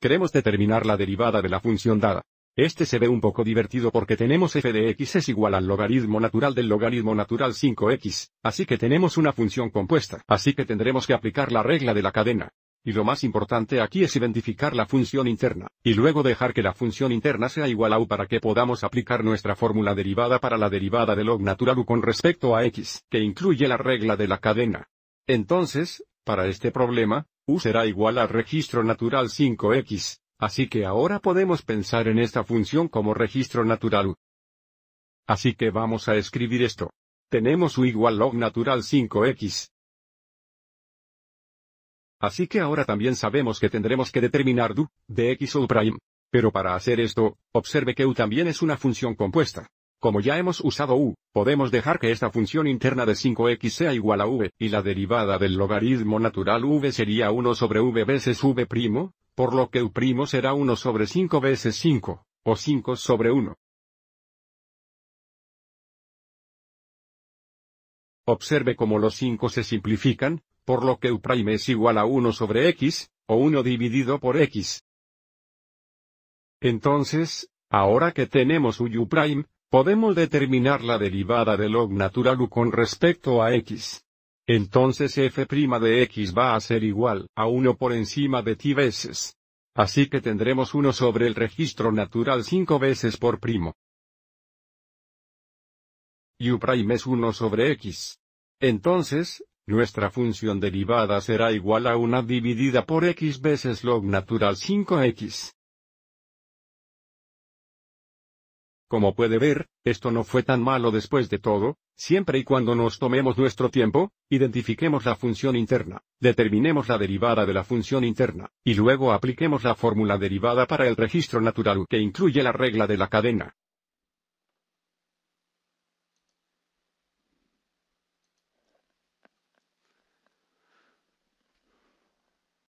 Queremos determinar la derivada de la función dada. Este se ve un poco divertido porque tenemos f de x es igual al logaritmo natural del logaritmo natural 5x, así que tenemos una función compuesta, así que tendremos que aplicar la regla de la cadena. Y lo más importante aquí es identificar la función interna, y luego dejar que la función interna sea igual a u para que podamos aplicar nuestra fórmula derivada para la derivada de log natural u con respecto a x, que incluye la regla de la cadena. Entonces, para este problema, u será igual al registro natural 5x, así que ahora podemos pensar en esta función como registro natural u. Así que vamos a escribir esto. Tenemos u igual log natural 5x. Así que ahora también sabemos que tendremos que determinar du, de x prime. Pero para hacer esto, observe que u también es una función compuesta. Como ya hemos usado u, podemos dejar que esta función interna de 5x sea igual a v, y la derivada del logaritmo natural v sería 1 sobre v veces v', por lo que u' será 1 sobre 5 veces 5, o 5 sobre 1. Observe cómo los 5 se simplifican, por lo que u' es igual a 1 sobre x, o 1 dividido por x. Entonces, ahora que tenemos u', podemos determinar la derivada de log natural u con respecto a x. Entonces f' de x va a ser igual a 1 por encima de t veces. Así que tendremos 1 sobre el registro natural 5 veces por primo. Y u' es 1 sobre x. Entonces, nuestra función derivada será igual a 1 dividida por x veces log natural 5x. Como puede ver, esto no fue tan malo después de todo, siempre y cuando nos tomemos nuestro tiempo, identifiquemos la función interna, determinemos la derivada de la función interna, y luego apliquemos la fórmula derivada para el registro natural que incluye la regla de la cadena.